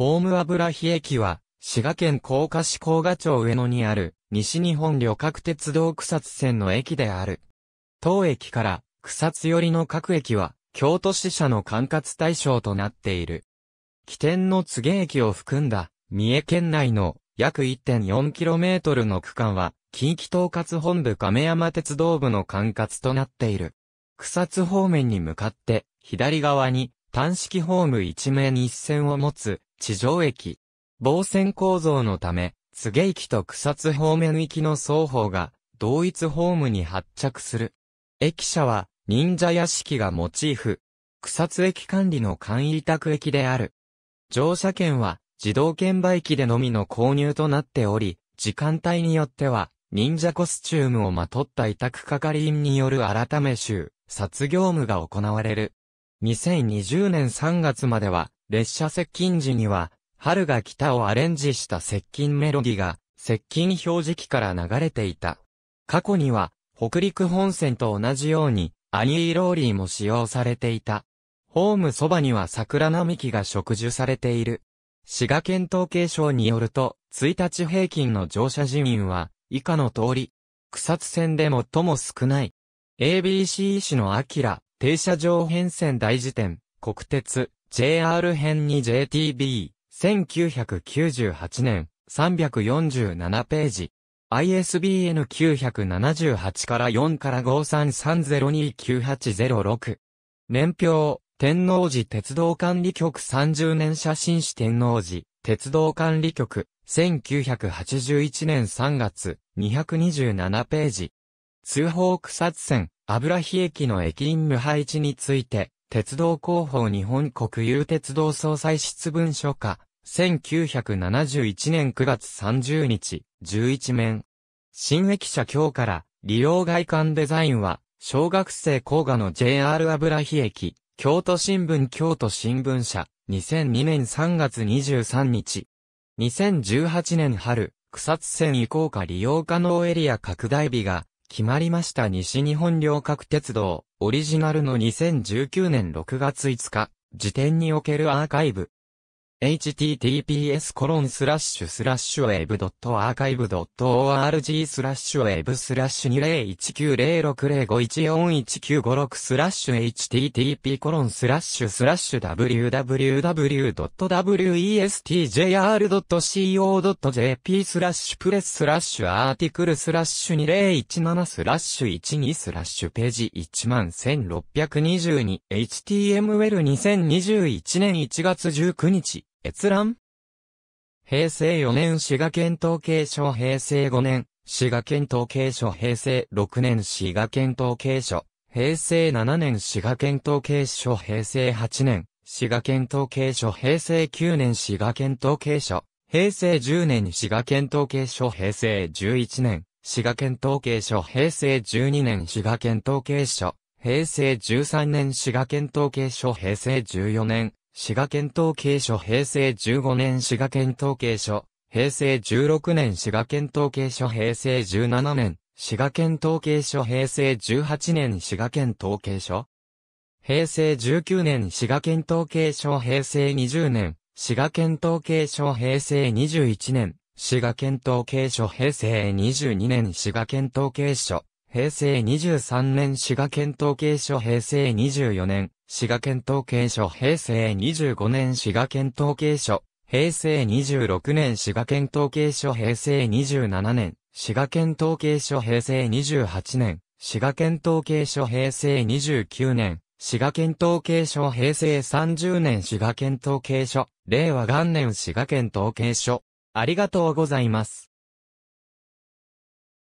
ホーム油比駅は、滋賀県甲賀市甲賀町上野にある、西日本旅客鉄道草津線の駅である。当駅から草津寄りの各駅は、京都支社の管轄対象となっている。起点の柘植駅を含んだ、三重県内の約 1.4km の区間は、近畿統括本部亀山鉄道部の管轄となっている。草津方面に向かって、左側に、単式ホーム一面一線を持つ、地上駅。防線構造のため、津駅と草津方面行きの双方が同一ホームに発着する。駅舎は忍者屋敷がモチーフ。草津駅管理の簡易委託駅である。乗車券は自動券売機でのみの購入となっており、時間帯によっては忍者コスチュームをまとった委託係員による改め集、殺業務が行われる。2020年3月までは列車接近時には、春が来たをアレンジした接近メロディが、接近表示器から流れていた。過去には、北陸本線と同じように、アニーローリーも使用されていた。ホームそばには桜並木が植樹されている。滋賀県統計省によると、1日平均の乗車人員は、以下の通り、草津線で最も少ない。ABC 市のアキラ、停車場変遷大辞典、国鉄、JR 編に JTB、1998年、347ページ。ISBN 978から4から5 3 3 0 2 9 8 0 6年表、天王寺鉄道管理局30年写真史天王寺、鉄道管理局、1981年3月、227ページ。通報草津線、油日駅の駅員無配置について、鉄道広報日本国有鉄道総裁室文書課、1971年9月30日、11面。新駅舎今日から、利用外観デザインは、小学生高賀の JR 油日駅、京都新聞京都新聞社、2002年3月23日。2018年春、草津線移行下利用可能エリア拡大日が、決まりました西日本旅客鉄道、オリジナルの2019年6月5日、時点におけるアーカイブ、https コロンスラッシュスラッシュウェブドットアーカイブドット org スラッシュウェブスラッシュ20190605141956スラッシュ http コロンスラッシュスラッシュ www.westjr.co.jp スラッシュプレススラッシュアーティクルスラッシュ2017スラッシュ12スラッシュページ 11622html2021 年1月19日閲覧平成4年滋賀県統計書平成5年、滋賀県統計書平成6年滋賀県統計書平成7年滋賀県統計書平成8年、滋賀県統計書平成9年滋賀県統計書平成10年滋賀県統計書平成11年、滋賀県統計書平成12年滋賀県統計書平成13年滋賀県統計書平成14年、滋賀県統計所平成15年滋賀県統計所、平成16年滋賀県統計所平成17年、滋賀県統計所平成18年滋賀県統計所平成19年滋賀県統計所平成20年、滋賀県統計所平成21年、滋賀県統計所平成22年滋賀県統計所、平成23年滋賀県統計所平成24年、滋賀県統計所平成25年滋賀県統計所平成26年滋賀県統計所平成27年滋賀県統計所平成28年滋賀県統計所平成29年滋賀県統計所平成30年滋賀県統計所令和元年滋賀県統計所ありがとうございます。